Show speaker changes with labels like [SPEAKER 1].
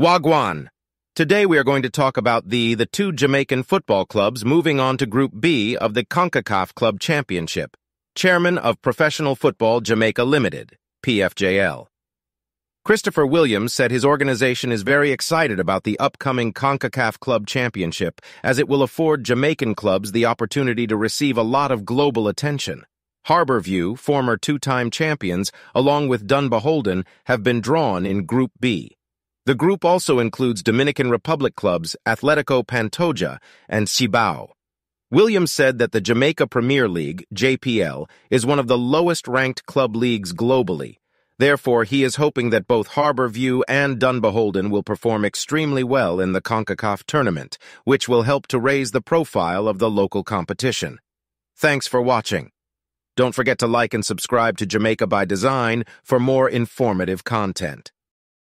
[SPEAKER 1] Wagwan! Today we are going to talk about the, the two Jamaican football clubs moving on to Group B of the CONCACAF Club Championship, Chairman of Professional Football Jamaica Limited, PFJL. Christopher Williams said his organization is very excited about the upcoming CONCACAF Club Championship as it will afford Jamaican clubs the opportunity to receive a lot of global attention. Harborview, former two-time champions, along with Dunbeholden, have been drawn in Group B. The group also includes Dominican Republic clubs Atletico Pantoja and Cibao. Williams said that the Jamaica Premier League, JPL, is one of the lowest-ranked club leagues globally. Therefore, he is hoping that both Harbour View and Dunbeholden will perform extremely well in the CONCACAF tournament, which will help to raise the profile of the local competition. Thanks for watching. Don't forget to like and subscribe to Jamaica by Design for more informative content.